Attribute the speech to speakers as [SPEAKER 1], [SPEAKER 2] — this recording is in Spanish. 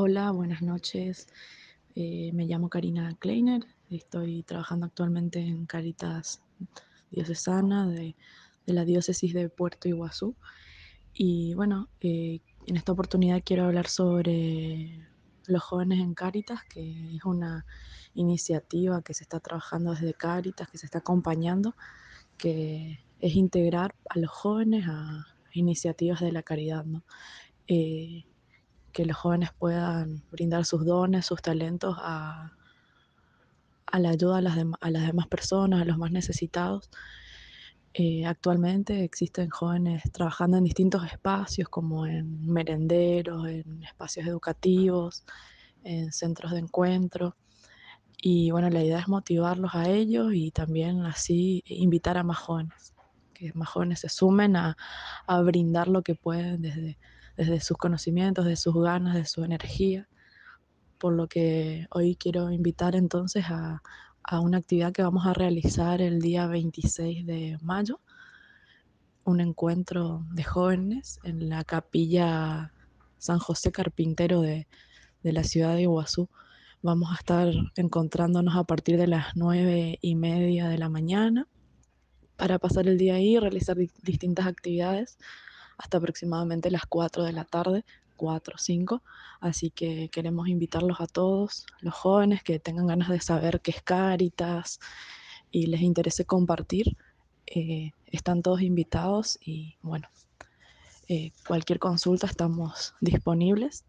[SPEAKER 1] Hola, buenas noches. Eh, me llamo Karina Kleiner. Estoy trabajando actualmente en Caritas Diocesana de, la Diócesis de Puerto Iguazú. Y bueno, eh, en esta oportunidad quiero hablar sobre los jóvenes en Caritas, que es una iniciativa que se está trabajando desde Caritas, que se está acompañando, que es integrar a los jóvenes a iniciativas de la caridad. ¿no? Eh, que los jóvenes puedan brindar sus dones, sus talentos a, la ayuda a las, demás personas, a los más necesitados. Eh, actualmente existen jóvenes trabajando en distintos espacios, como en merenderos, en espacios educativos, en centros de encuentro. Y bueno, la idea es motivarlos a ellos y también así invitar a más jóvenes, que más jóvenes se sumen a brindar lo que pueden desde, desde sus conocimientos, de sus ganas, de su energía. Por lo que hoy quiero invitar entonces a, una actividad que vamos a realizar el día 26 de mayo, un encuentro de jóvenes en la capilla San José Carpintero de, la ciudad de Iguazú. Vamos a estar encontrándonos a partir de las nueve y media de la mañana para pasar el día ahí, y realizar distintas actividades hasta aproximadamente las 4 de la tarde, 4 o 5. Así que queremos invitarlos a todos, los jóvenes que tengan ganas de saber qué es Caritas y les interese compartir. Eh, están todos invitados y bueno, eh, cualquier consulta estamos disponibles.